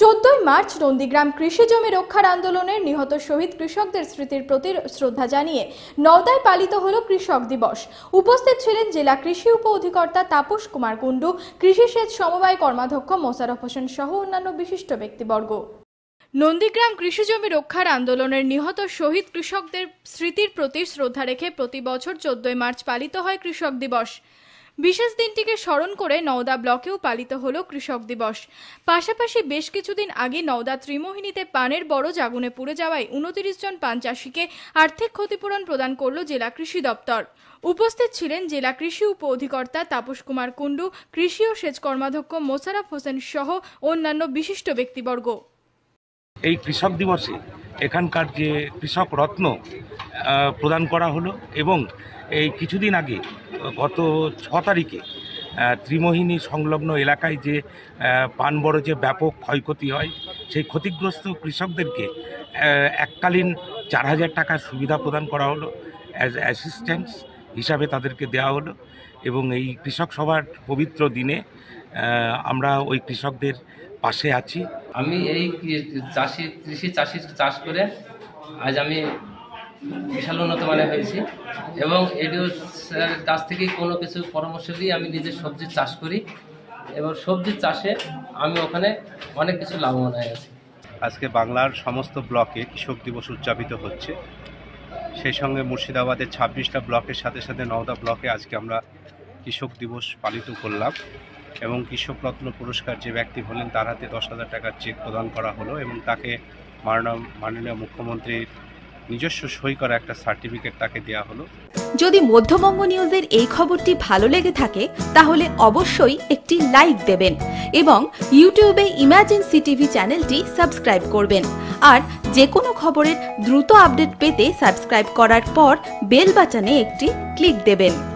চোদ্দই মার্চ নন্দীগ্রাম কৃষি জমি রক্ষার আন্দোলনের নিহত শহীদ কৃষকদের স্মৃতির প্রতি শ্রদ্ধা জানিয়ে নওদায় পালিত হল কৃষক দিবস উপস্থিত ছিলেন জেলা কৃষি উপ অধিকর্তা তাপস কুমার কুণ্ডু কৃষি সেচ সমবায় কর্মাধ্যক্ষ মোশারফ হোসেন সহ অন্যান্য বিশিষ্ট ব্যক্তিবর্গ নন্দীগ্রাম কৃষি জমি রক্ষার আন্দোলনের নিহত শহীদ কৃষকদের স্মৃতির প্রতি শ্রদ্ধা রেখে প্রতি বছর চোদ্দই মার্চ পালিত হয় কৃষক দিবস বিশেষ দিনটিকে স্মরণ করে নওদা ব্লকেও পালিত হল কৃষক দিবস পাশাপাশি বেশ কিছুদিন আগে নওদা ত্রিমোহিনীতে পানের বড় জাগুনে পুড়ে যাওয়ায় উনতিরিশ জন পান চাষিকে আর্থিক ক্ষতিপূরণ প্রদান করল জেলা কৃষি দপ্তর উপস্থিত ছিলেন জেলা কৃষি উপ অধিকর্তা তাপস কুমার কুণ্ডু কৃষি ও সেচ কর্মাধ্যক্ষ মোসারাফ হোসেন সহ অন্যান্য বিশিষ্ট ব্যক্তিবর্গ এই কৃষক দিবসে এখানকার যে কৃষক রত্ন প্রদান করা হলো এবং এই কিছুদিন আগে গত ছ তারিখে ত্রিমোহিনী সংলগ্ন এলাকায় যে পান বড় যে ব্যাপক ক্ষয়ক্ষতি হয় সেই ক্ষতিগ্রস্ত কৃষকদেরকে এককালীন চার হাজার টাকার সুবিধা প্রদান করা হলো অ্যাজ অ্যাসিস্ট্যান্স হিসাবে তাদেরকে দেওয়া হলো এবং এই কৃষক সভার পবিত্র দিনে আমরা ওই কৃষকদের পাশে আছি আমি এই চাষি কৃষি চাষি চাষ করে আজ আমি বিশাল উন্নত মানের হয়েছি এবং এডিও স্যারের কাছ থেকে কোনো কিছু পরামর্শ দিয়ে আমি নিজের সবজি চাষ করি এবং সবজি চাষে আমি ওখানে অনেক কিছু লাভবান হয়ে আছি আজকে বাংলার সমস্ত ব্লকে কৃষক দিবস উদযাপিত হচ্ছে সেই সঙ্গে মুর্শিদাবাদের ছাব্বিশটা ব্লকের সাথে সাথে নওদা ব্লকে আজকে আমরা কৃষক দিবস পালিত করলাম এবং কৃষক রত্ন পুরস্কার যে ব্যক্তি হলেন তার হাতে দশ হাজার টাকার চেক প্রদান করা হলো এবং তাকে মাননীয় মুখ্যমন্ত্রীর নিজস্ব সই করা একটা সার্টিফিকেট তাকে দেওয়া হলো যদি মধ্যবঙ্গ নিউজের এই খবরটি ভালো লেগে থাকে তাহলে অবশ্যই একটি লাইক দেবেন এবং ইউটিউবে ইমার্জেন্সি টিভি চ্যানেলটি সাবস্ক্রাইব করবেন আর যে কোনো খবরের দ্রুত আপডেট পেতে সাবস্ক্রাইব করার পর বেল বাটনে একটি ক্লিক দেবেন